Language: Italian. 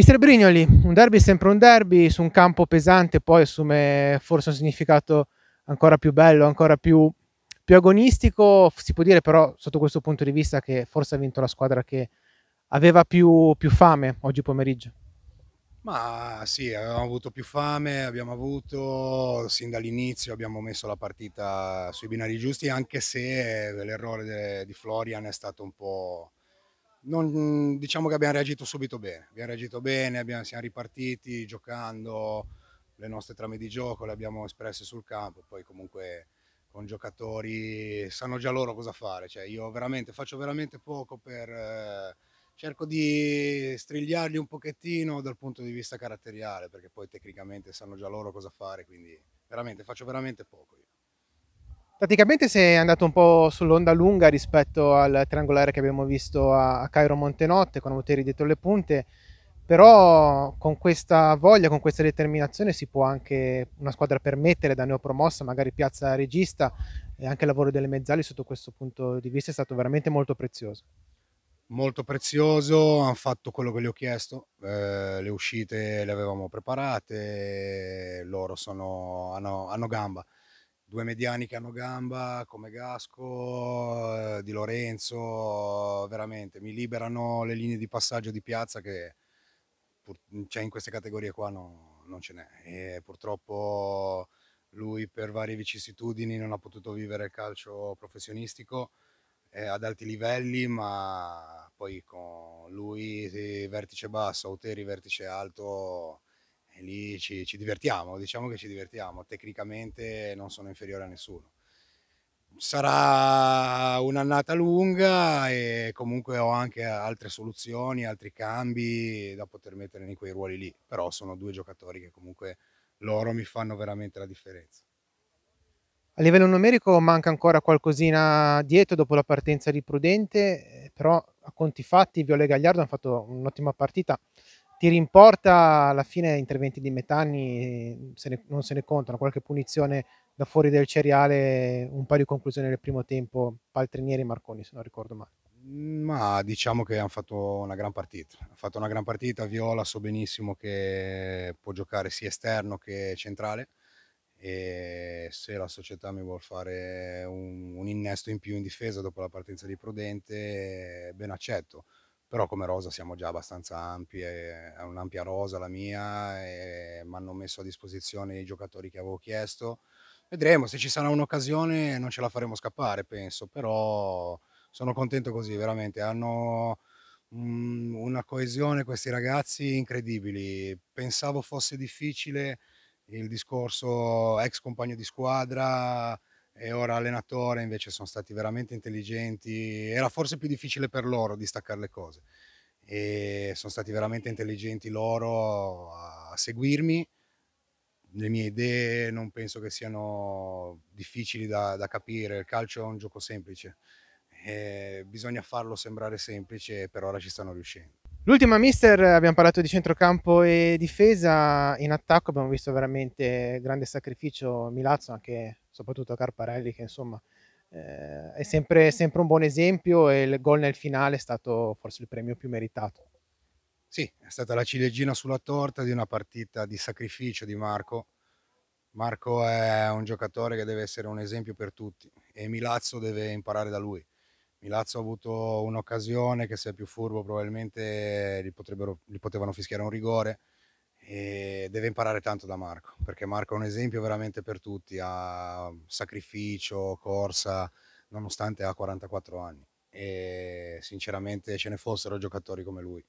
Mister Brignoli, un derby è sempre un derby, su un campo pesante poi assume forse un significato ancora più bello, ancora più, più agonistico, si può dire però sotto questo punto di vista che forse ha vinto la squadra che aveva più, più fame oggi pomeriggio. Ma sì, avevamo avuto più fame, abbiamo avuto, sin dall'inizio abbiamo messo la partita sui binari giusti, anche se eh, l'errore di Florian è stato un po' non, mhmm, diciamo che abbiamo reagito subito bene, abbiamo reagito bene, abbiamo, siamo ripartiti giocando le nostre trame di gioco, le abbiamo espresse sul campo, poi comunque con giocatori sanno già loro cosa fare, cioè io veramente faccio veramente poco per... Eh, cerco di strigliarli un pochettino dal punto di vista caratteriale, perché poi tecnicamente sanno già loro cosa fare, quindi veramente faccio veramente poco. Praticamente si è andato un po' sull'onda lunga rispetto al triangolare che abbiamo visto a Cairo Montenotte con Auteri dietro le punte, però con questa voglia, con questa determinazione si può anche una squadra permettere da neopromossa, magari piazza regista e anche il lavoro delle mezzali sotto questo punto di vista è stato veramente molto prezioso. Molto prezioso, hanno fatto quello che gli ho chiesto, eh, le uscite le avevamo preparate, loro sono, hanno, hanno gamba due mediani che hanno gamba come Gasco, eh, Di Lorenzo, veramente mi liberano le linee di passaggio di piazza che pur, cioè in queste categorie qua no, non ce n'è e purtroppo lui per varie vicissitudini non ha potuto vivere il calcio professionistico eh, ad alti livelli ma poi con lui vertice basso, Auteri vertice alto e lì ci, ci divertiamo, diciamo che ci divertiamo, tecnicamente non sono inferiore a nessuno sarà un'annata lunga e comunque ho anche altre soluzioni, altri cambi da poter mettere in quei ruoli lì, però sono due giocatori che comunque loro mi fanno veramente la differenza. A livello numerico manca ancora qualcosina dietro dopo la partenza di Prudente, eh, però a conti fatti Viola e Gagliardo hanno fatto un'ottima partita, ti rimporta alla fine interventi di Metani se ne, non se ne contano, qualche punizione da fuori del cereale, un paio di conclusioni nel primo tempo, Paltrinieri e Marconi se non ricordo male. Ma diciamo che hanno fatto una gran partita, ha fatto una gran partita, Viola so benissimo che può giocare sia esterno che centrale e se la società mi vuole fare un, un innesto in più in difesa dopo la partenza di Prudente ben accetto però come rosa siamo già abbastanza ampi, è un'ampia rosa la mia, mi hanno messo a disposizione i giocatori che avevo chiesto. Vedremo, se ci sarà un'occasione non ce la faremo scappare, penso, però sono contento così, veramente. Hanno mh, mm, una coesione questi ragazzi incredibili. Pensavo fosse difficile il discorso ex compagno di squadra, e ora allenatore, invece sono stati veramente intelligenti, era forse più difficile per loro distaccare le cose e sono stati veramente intelligenti loro a seguirmi, le mie idee non penso che siano difficili da, da capire, il calcio è un gioco semplice, e eh, bisogna farlo sembrare semplice e per ora ci stanno riuscendo. L'ultima mister, abbiamo parlato di centrocampo e difesa, in attacco abbiamo visto veramente grande sacrificio Milazzo, anche soprattutto Carparelli che insomma eh, è sempre, sempre, un buon esempio e il gol nel finale è stato forse il premio più meritato. Sì, è stata la ciliegina sulla torta di una partita di sacrificio di Marco. Marco è un giocatore che deve essere un esempio per tutti e Milazzo deve imparare da lui. Milazzo ha avuto un'occasione che se è più furbo probabilmente gli, gli potevano fischiare un rigore e deve imparare tanto da Marco perché Marco è un esempio veramente per tutti ha sacrificio, corsa nonostante ha 44 anni e sinceramente ce ne fossero giocatori come lui